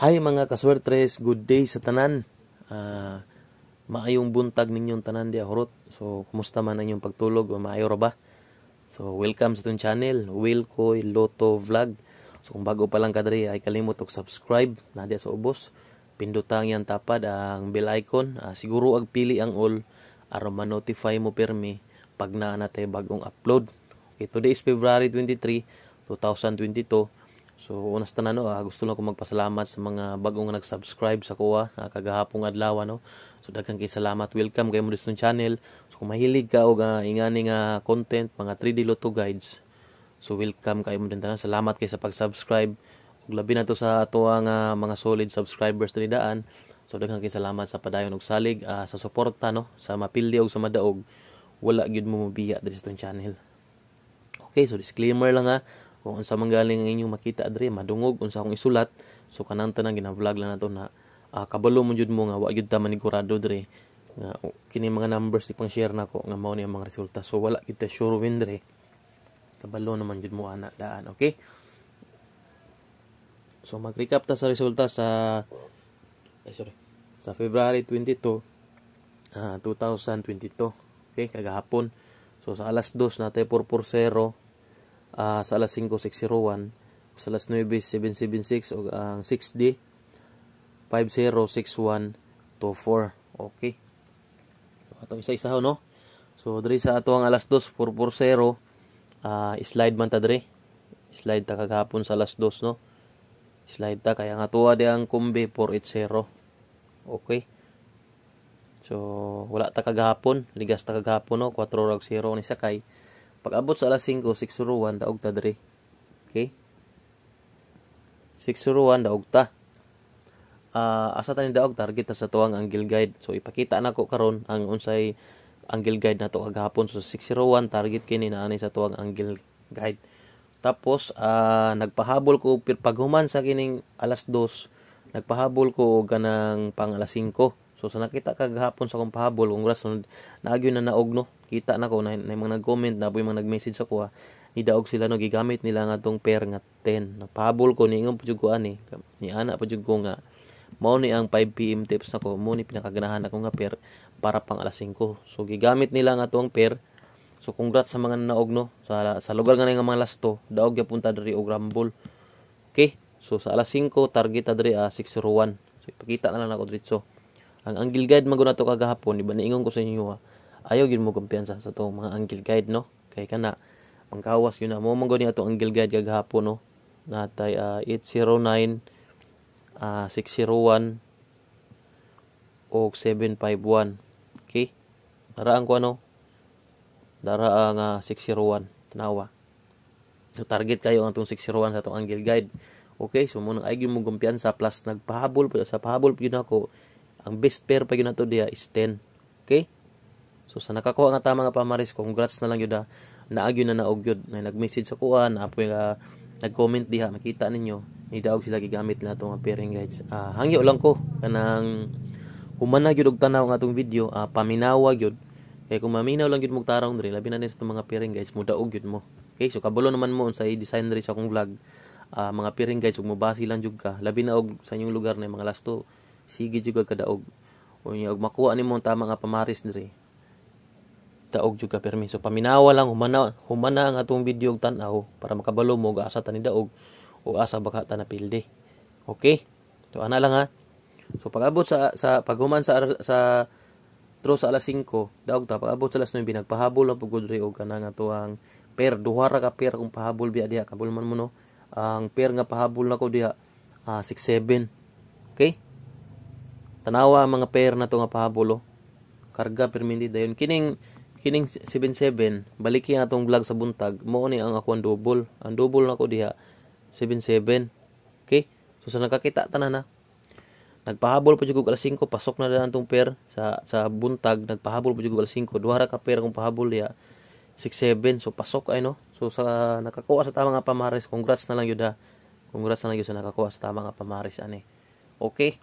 Hi mga kaswertres, good day sa tanan. Uh, maayong buntag ninyong tanan di horot. So, kumusta man ang inyong pagtulog? Maayo ra ba? So, welcome sa itong channel, Wilcoy Loto Vlog. So, kung bago pa lang ka dali, ay kalimot og subscribe na sa ubos. Pindutang yan tapad ang bell icon. Uh, siguro ag pili ang all aron ma-notify mo permi pag na natay bagong upload. Okay, today is February 23, 2022. So unas tanan no, ah, gusto lang ko magpasalamat sa mga bagong nga nag-subscribe sa kuha ah, kagahapong adlaw no. So daghang kay salamat. Welcome kayo mo sa channel. So kung mahilig ka og ah, ingani nga ah, content mga 3D Lotto guides. So welcome kayo mo din tanan. Salamat kay sa pag-subscribe. Ug labi na to sa ato ang ah, mga solid subscribers ni daan. So daghang kay salamat sa padayon og salig ah, sa suporta no sa mapildi ug sa madaog. Wala gyud mo mabiya diri sa channel. Okay, so disclaimer lang ha. Ah kung unsa man galing ang inyong makita adre madungog unsa akong isulat so kanang tanang gina-vlog lang nato na uh, kabalo mo jud mo nga wa gyud ta manigurado dre nga kini mga numbers ni pang share nako nga mao ni ang mga resulta so wala kita sure win dre kabalo naman jud mo ana daan okay so mag-recap ta sa resulta sa eh, sorry sa February 22 uh, 2022 okay kagahapon so sa alas 2 natay 440 uh, sa alas 5601 sa alas 9776 o ang uh, 6D 506124 okay ato isa-isa ho no so diri sa ato ang alas 2440 uh, ah, slide man ta diri slide ta kagahapon sa alas 2 no slide ta kaya nga tuwa di ang kumbi 480 okay so wala ta kagahapon ligas ta kagahapon no 4 rag 0 ni sakay pag abot sa alas 5, 601 daog ta dre. Okay? 601 daog ta. Uh, asa ta ni daog target ta sa tuwang angle guide. So ipakita nako karon ang unsay angle guide nato kagahapon. So 601 target kini na anay sa tuwang angle guide. Tapos uh, nagpahabol ko paghuman sa kining alas 2, nagpahabol ko ganang pang alas 5. So sa nakita kagahapon sa kong pahabol, congrats na naagyo na naog no. Kita na ko na, na mga nag-comment na po yung mga nag-message sa kuha. Ni daog sila no gigamit nila nga tong pair nga 10. Nagpahabol ko ni ingon pud ko ani. Ni anak pud ko nga mao ni ang 5 PM tips nako mo ni pinakaganahan ako nga pair para pang alas 5. So gigamit nila nga tong pair. So congrats sa mga naog no sa sa lugar nga nga mga lasto daog punta diri og Rambol. Okay? So sa alas 5 target ta diri a ah, 601. So ipakita na lang ako diretso. Ang angel guide man to kagahapon, iba ingon ko sa inyo Ayaw gid mo kumpiyansa sa to mga angel guide no. Kay kana pangkawas yun na mo man ni ato angle guide kagahapon no. Natay uh, 809 uh, 601 o 751. Okay? Daraan ko ano? Dara nga uh, 601 tanawa. So target kayo ang atong 601 sa atong angel guide. Okay, so mo nang ay mo gumpiyan plus nagpahabol pa sa pahabol pa yun ako ang best pair pa yun na to diya is 10. Okay? So sa nakakuha nga tama nga pamaris, congrats na lang yun na ah. naagyon na naog yun. May nag-message sa kuha, naapoy nga nag-comment diha, makita ninyo. Nidaog sila gigamit na itong pairing guys Uh, ah, hangyo lang ko, kanang humanag yun og tanaw nga itong video, uh, ah, paminawa yun. Kaya kung maminaw lang yun magtaraw rin, labi na din sa mga pairing guides, mudaog yun mo. Okay, so kabulo naman mo sa i-design rin sa akong vlog. Uh, mga pairing guys, ug mobasi lang jud ka. Labi na og sa inyong lugar na mga last two sige juga kadaog o niya og makuha nimo ang tama nga pamaris diri daog juga permiso paminawa lang humana humana ang atong video og tan-aw para makabalo mo og asa tani daog o asa baka ta napilde okay so ana lang ha so pagabot sa sa paghuman sa sa tro sa alas 5 daog ta pagabot sa alas 9 binagpahabol ang pugod og kana nga tuang per duha ka per kung pahabol biya diha kabulman mo no ang per nga pahabol nako diha uh, ah, 67 okay tanawa ang mga pair na to nga karga permindi dayon kining kining 77 baliki ang atong vlog sa buntag Mo ni ang ako ang double ang double na nako diha 77 okay so sa nakakita tanan na nagpahabol pa jud alas 5 pasok na dalan tong pair sa sa buntag nagpahabol po jud alas 5 duha ka pair kung pahabol diha 67 so pasok ay no so sa nakakuha sa tama nga pamaris. congrats na lang yun ha congrats na lang yun sa nakakuha sa tama nga pamares ani okay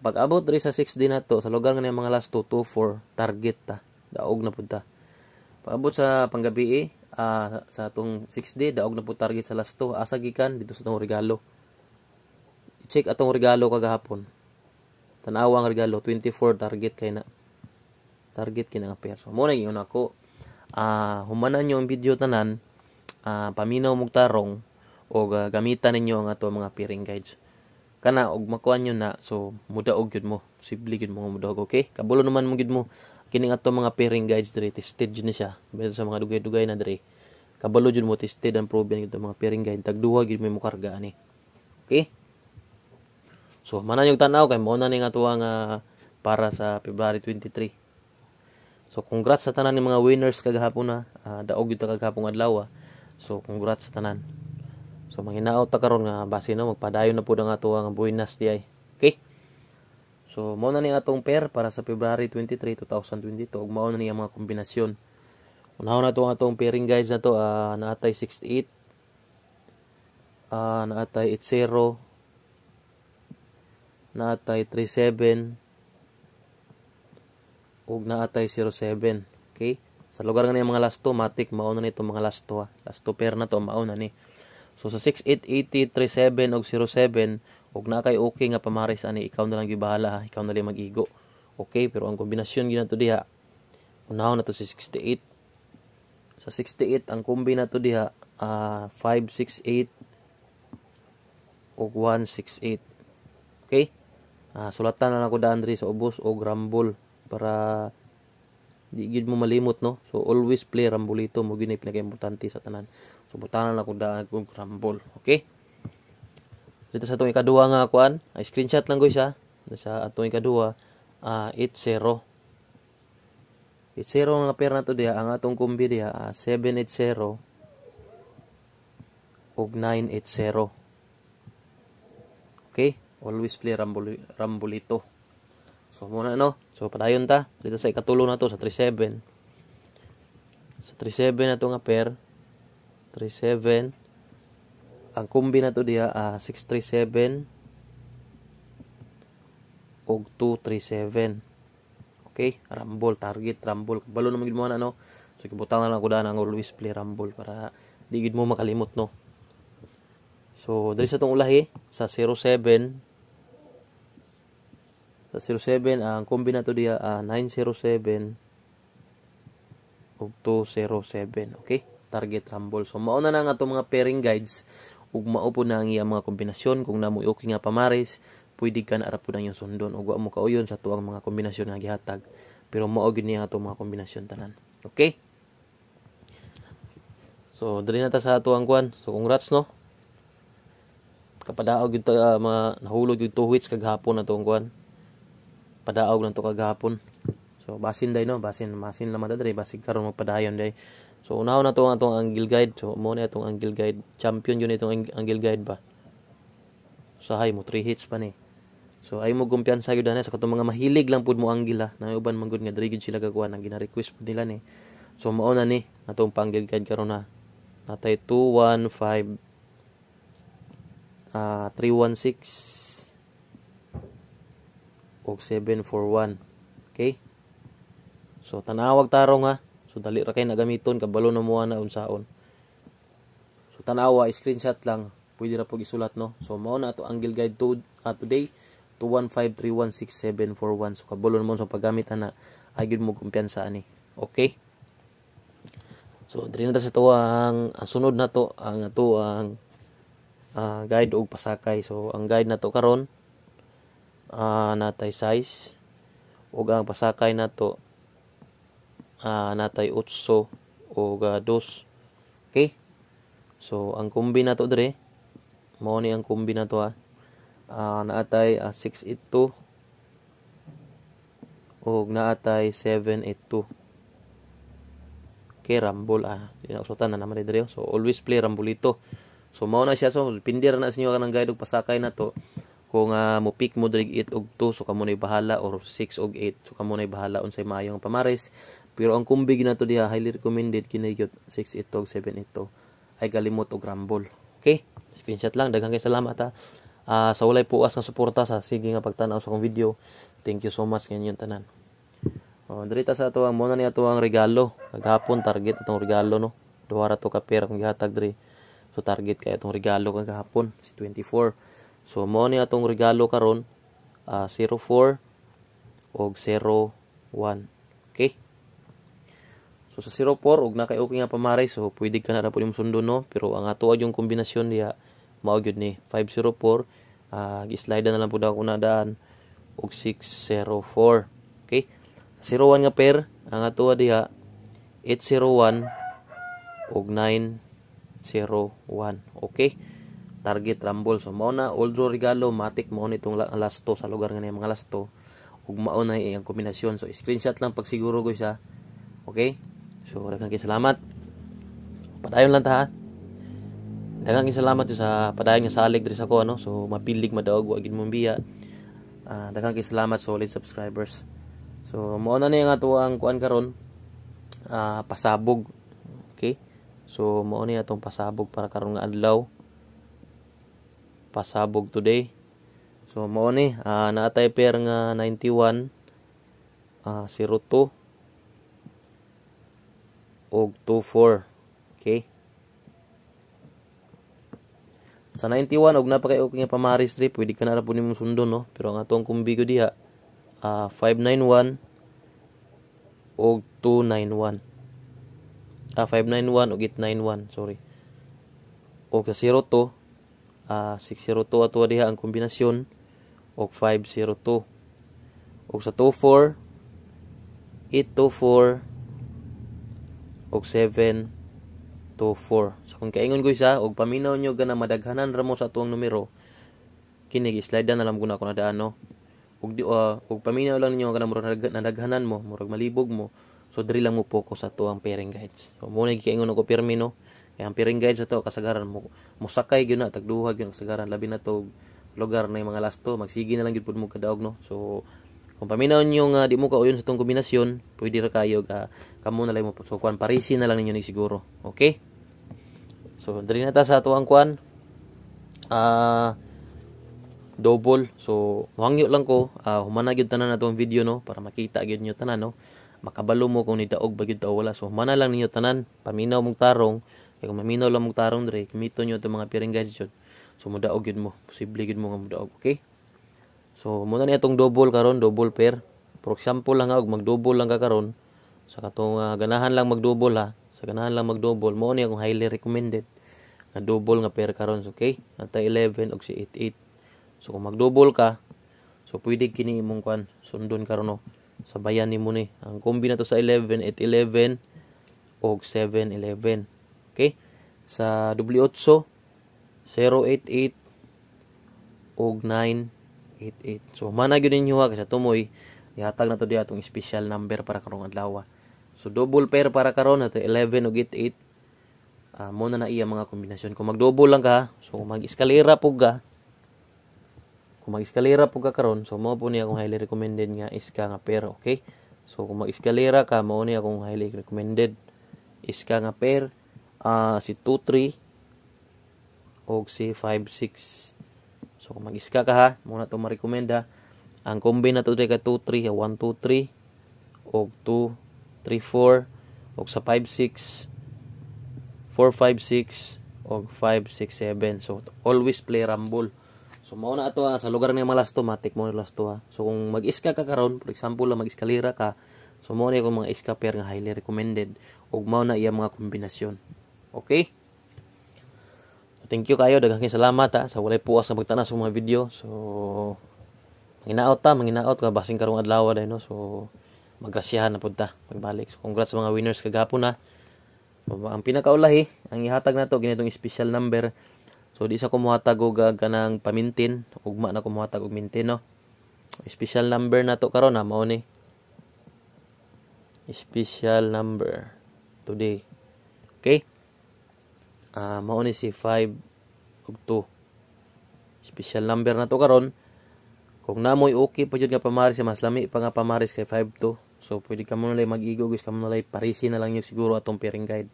pag abot diri sa 6 din nato sa lugar nga mga last 2 2 4 target ta. Daog na pud ta. Pag abot sa panggabi eh, uh, sa atong 6D daog na po target sa last 2 asa gikan dito sa atong regalo. I-check atong regalo kagahapon. Tanawa ang regalo 24 target kay na. Target kay nga pair. So mo na gyud ako. Uh, humanan niyo ang video tanan uh, paminaw mog tarong o uh, gamitan ninyo ang ato mga pairing guides kana og makuha nyo na so mudaog gyud mo posible gyud mo mudaog okay kabulo naman mo gyud mo kini ato mga pairing guides diri tested ni siya pero sa mga dugay-dugay na dire kabalo gyud mo tested and proven gyud mga pairing guide tagduha gyud mo karga ani okay so mananyog tan-aw kay mo na ning ato nga para sa February 23 So congrats sa tanan ng mga winners kagahapon na uh, ah, daog gyud kagahapon adlaw. Ah. So congrats sa tanan. So manghinaot ta karon nga base no magpadayon na pud ang ato ang buhinas di ay. Okay? So mao na ni atong pair para sa February 23, 2022 ug mao na ni ang mga kombinasyon. Unahon na to ang atong pairing guys na to uh, naatay 68 uh, ah, naatay 80 naatay 37 ug naatay 07. Okay? Sa lugar nga ni mga last two, matik mao na nito mga last two. Ha? Ah. Last two pair na to mao na ni. So sa 68837 og 07 og na kay okay nga pamaris ani ikaw na lang gibahala, ikaw na lang mag-igo. Okay, pero ang kombinasyon ginato diha unahon na to si 68. Sa 68 ang kombi na to diha uh, 568 og 168. Okay? Uh, sulatan na lang ko da diri sa ubos og rambol para di gid mo malimot no so always play rambolito mo gyud gini importante sa tanan so butanan ako daan kung rambol okay dito sa atong ikaduha nga kuan ay screenshot lang guys ha sa atong ikaduha uh, 80 80 nga pair na to dia ang atong kumbi dia uh, 780 ug 980 okay always play rambol rambolito So muna no. So padayon ta dito sa ikatulo na to sa 37. Sa 37 na to nga pair 37 ang kumbi na to diha uh, ah, 637 og 237. Okay, rumble target rumble kabalo naman gid mo na no. So kibutang na lang ko daan ang always play rumble para di gid mo makalimot no. So diri sa tong ulahi sa 07 sa ah, 07, ang kombinato diya uh, ah, 907 ug 207. Okay? Target rumble. So, mauna na nga itong mga pairing guides ug maupo na ang iya mga kombinasyon. Kung namoy okay nga pamares, pwede ka na arap po na yung sundon o mo kauyon sa tuang mga kombinasyon nga gihatag pero maogin niya ato mga kombinasyon tanan okay so diri na ta sa tuang kwan so congrats no kapadaog yung uh, ah, mga nahulog yung 2 weeks kag hapon na to ang kwan padaog lang to kagahapon so basin day no basin basin naman dre basin karon magpadayon day so unaw na to ang atong angle guide so mo na atong angle guide champion yun itong angle guide ba hay mo 3 hits pa ni so ay mo kumpiyansa gyud sa katong mga mahilig lang pud mo angle na uban man gud nga dre sila gakuha nang gina-request pud nila ni so mao na ni atong pang guide karon na natay 215 uh, 316 o 741. Okay? So tanawag tarong ha. So dali ra kay nagamiton kabalo na mo na unsaon. So tanawa screenshot lang pwede ra pug isulat no. So mao na ato angle guide to uh, today 215316741. So kabalo na mo sa paggamit ana. Ay gid mo kumpiyansa ani. Okay? So diri na sa tuwang ang sunod na to ang ato ang uh, guide og pasakay. So ang guide na to karon uh, natay size ug ang pasakay nato uh, natay 8 ug uh, ah, 2 okay so ang kumbi nato dire mao ni ang kumbi nato ha uh, naatay uh, 682 ug naatay 782 okay rambol ah dinausutan na naman dire so always play rambolito so mao na siya so pindir na sa inyo kanang guide og pasakay nato kung uh, pick mo dali 8 og 2 so kamo na bahala or 6 og 8 so kamo na bahala unsay maayong ang pamares pero ang kumbig nato diha highly recommended kinay gyud 6 ito 7 ito ay galimot og rumble okay screenshot lang daghang kay salamat ha uh, sa walay puas nga suporta sa sige nga pagtan-aw sa akong video thank you so much kanyon tanan oh direta sa ato ang muna ni ato ang regalo kagahapon target atong regalo no duha to ka pera kung gihatag diri so target kay atong regalo kagahapon si 24 So mo ni atong regalo karon uh, ah, 04 og 01. Okay? So sa 04 og na kay okay nga pamaray so pwede ka na ra pud imong sundo no pero ang ato yung kombinasyon diya mao gyud ni 504 uh, ah, gi-slide na lang pud ako na daan og 604. Okay? 01 nga pair ang ato diha 801 og 901. Okay? target rambol so mao na old regalo matik mao nitong lasto sa lugar nga mga lasto ug mao na ang kombinasyon so screenshot lang pag siguro ko sa okay so daghang salamat padayon lang ta ha daghang salamat sa padayon nga salig diri sa ko ano so mapilig madaog wa gid mo biya uh, ah, daghang salamat solid subscribers so mao na ni nga ato ang kuan karon uh, pasabog okay so mao ni atong pasabog para karon nga adlaw pasabog today. So mo ni uh, ah, naatay pair nga 91 uh, 02 og 24. Okay? Sa 91 og na pa nga pamari strip, pwede ka na ra pud nimong sundon no. Pero ang atong kumbigo diha uh, ah, 591 og 291. Ah 591 og 891, sorry. Og sa 02 uh, ah, 602 ato diha ang kombinasyon og 502 og sa 24 824 og 724 so kung kaingon ko isa og paminaw nyo gana madaghanan ra mo sa atuang numero kinig slide na lang ko na ako na daan no og di uh, og paminaw lang ninyo kana murag nadaghanan mo murag malibog mo so diri lang mo focus sa atuang pairing guides so mo na giingon ko pirmi no kaya ang piring guide sa to kasagaran mo mosakay gyud na tagduha gyud kasagaran labi na to lugar na yung mga lasto magsige na lang gyud pud mo kadaog no. So kung paminaw niyo nga uh, di mo ka uyon sa tong kombinasyon, pwede ra kayo uh, kamo na lang mo so kuan parisi na lang ninyo ni siguro. Okay? So diri na ta sa tuang kuan. Ah uh, double. So, muhangyo lang ko, uh, humana gyud tanan natong video no para makita gyud nyo tanan no. Makabalo mo kung nidaog ba gyud wala. So, humana lang ninyo tanan, paminaw mong tarong kaya kung maminaw lang mong tarong dre, kumito nyo itong mga piring guys dyan. So, mudaog yun mo. Posible yun mo nga mudaog. Okay? So, muna na itong double karon double pair. For example lang ha, mag-double lang ka karon Sa katong uh, ah, ganahan lang mag-double ha. Sa ganahan lang mag-double. Mo ni akong highly recommended. Na double nga pair karon Okay? Nata 11 og si 88. So, kung mag-double ka, so pwede kini imong kwan. Sundon karon no. Sabayan ni mo ni. Ang kombi na to sa 11, 8-11 og 7-11. Okay? Sa W8, 088 og 988. So, mana gyud ninyo ha, kasi tumoy, ihatag na to diya itong special number para karong adlaw. So, double pair para karon ato 11 og 88. Uh, muna na iya mga kombinasyon. Kung magdouble lang ka, so kung mag-eskalera po ka, kung mag-eskalera po ka karon so mo po niya akong highly recommended nga iska nga pair, okay? So, kung mag-eskalera ka, mao niya akong highly recommended iska nga pair uh, si 23 o si 56 so kung mag-iska ka ha muna to marekomenda ang combine na to kay 23 123 og 234 o sa 56 456 og 567 so always play rumble So mao na ato ha, sa lugar ni malasto matik mo lasto ha. So kung mag-iska ka karon, for example lang mag-eskalera ka, so mao ni akong mga iska pair nga highly recommended O mao na mga kombinasyon. Okay? Thank you kayo. Daghang salamat ha. Sa walay puwas na pagtanaw sa mga video. So, manginaot ta. Manginaot ka. Basing karong adlaw dahil no. So, magrasyahan na po ta. Magbalik. So, congrats sa mga winners kagapon na. So, ang pinakaulahi, ang ihatag na to, ginitong special number. So, di sa kumuhatag og ah, kanang pamintin. Ugma na kumuhatag og mintin no. Special number na to karon ha, mao Special number today. Okay? uh, mao ni si 5 ug 2 special number na to karon kung namoy okay pa jud nga pamaris mas lami pa nga pamaris kay 5 to so pwede ka mo na mag-igo guys ka mo na parisi na lang yung siguro atong pairing guide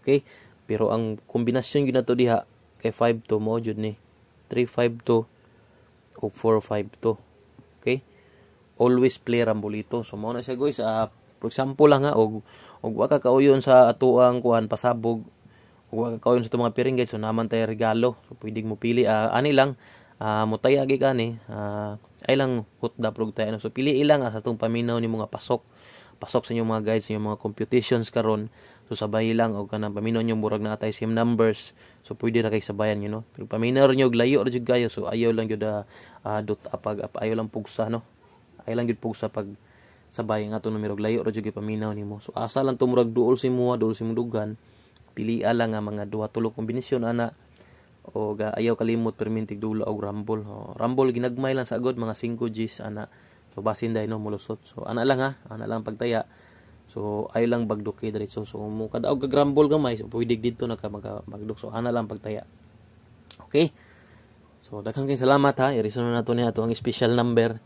okay pero ang kombinasyon gyud nato diha kay 5 to mo jud ni 352 o 452 okay always play rambolito so mao na siya guys uh, for example lang ah, nga og og wa ka kauyon sa atuang kuan pasabog Huwag ka sa mga piring guys. So naman tayo regalo. So pwedeng mo pili. Uh, ah, ani lang. Uh, ah, mutay agi ka ni. Uh, ah, ay lang hutda prog tayo. No? So pili ilang sa tong paminaw ni mga pasok. Pasok sa inyong mga guides, sa inyong mga computations karon. So sabay lang og kanang paminaw nyo murag na atay sim numbers. So pwede ra kay sabayan you know. Pero paminaw nyo layo ra jud kayo. So ayaw lang jud uh, dot apag ayaw lang pugsa no. Ayaw lang jud pugsa pag sabay nga to numero layo ra jud paminaw nimo. So asa lang tumurag duol si mua, duol si mudugan pilia lang nga mga duha tulo kombinasyon ana o ga ayaw kalimot permintig dulo og rumble o, rumble ginagmay lang sa agod mga 5 Gs ana so basin dahil no mulusot so ana lang ha ana lang pagtaya so ayaw lang bagduki diretso so mo kada og rambol gamay so pwede didto na ka magduk so ana lang pagtaya okay so daghang kay salamat ha irisono nato ni ato ang special number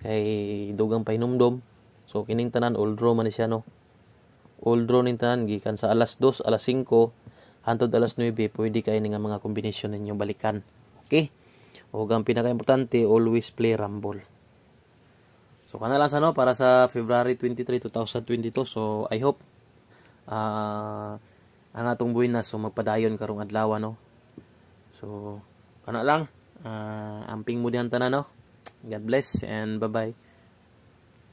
kay dugang painumdom so kining tanan old Roman siya no all draw ni tanan gikan sa alas 2, alas 5 hantod alas 9 pwede kay ning mga kombinasyon ninyo balikan. Okay? O ang pinaka-importante always play rumble. So kana lang sa no para sa February 23, 2022. So I hope uh, ang atong buhay na so magpadayon karong adlaw no. So kana lang uh, amping mo dihan tanan no. God bless and bye-bye.